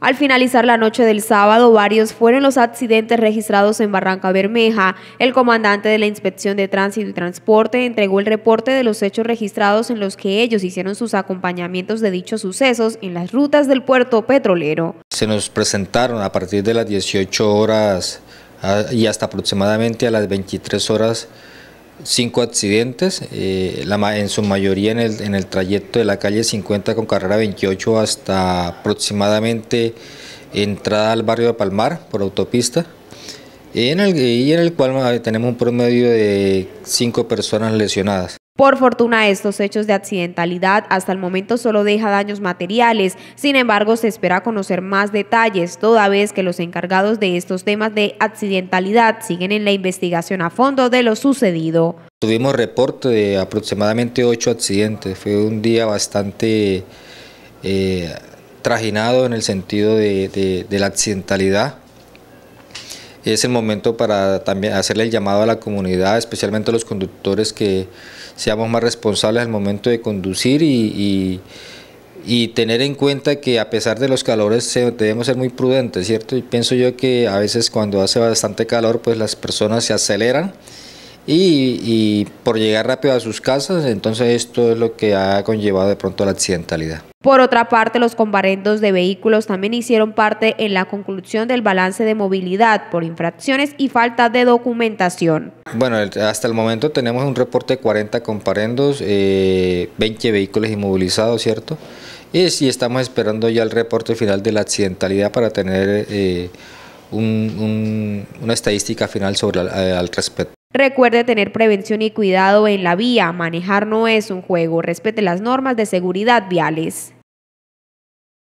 Al finalizar la noche del sábado, varios fueron los accidentes registrados en Barranca Bermeja. El comandante de la Inspección de Tránsito y Transporte entregó el reporte de los hechos registrados en los que ellos hicieron sus acompañamientos de dichos sucesos en las rutas del puerto petrolero. Se nos presentaron a partir de las 18 horas y hasta aproximadamente a las 23 horas cinco accidentes, eh, en su mayoría en el, en el, trayecto de la calle 50 con carrera 28 hasta aproximadamente entrada al barrio de Palmar por autopista, en el, y en el cual tenemos un promedio de cinco personas lesionadas. Por fortuna, estos hechos de accidentalidad hasta el momento solo deja daños materiales, sin embargo se espera conocer más detalles, toda vez que los encargados de estos temas de accidentalidad siguen en la investigación a fondo de lo sucedido. Tuvimos reporte de aproximadamente ocho accidentes, fue un día bastante eh, trajinado en el sentido de la accidentalidad es el momento para también hacerle el llamado a la comunidad, especialmente a los conductores, que seamos más responsables al momento de conducir y, y, tener en cuenta que a pesar de los calores debemos ser muy prudentes, ¿cierto? Y pienso yo que a veces cuando hace bastante calor, pues las personas se aceleran y, por llegar rápido a sus casas, entonces esto es lo que ha conllevado de pronto la accidentalidad. Por otra parte, los comparendos de vehículos también hicieron parte en la conclusión del balance de movilidad por infracciones y falta de documentación. Bueno, hasta el momento tenemos un reporte de 40 comparendos, 20 eh, vehículos inmovilizados, ¿cierto? Y, estamos esperando ya el reporte final de la accidentalidad para tener... Eh, una estadística final sobre eh, al respecto. Recuerde tener prevención y cuidado en la vía. Manejar no es un juego. Respete las normas de seguridad viales.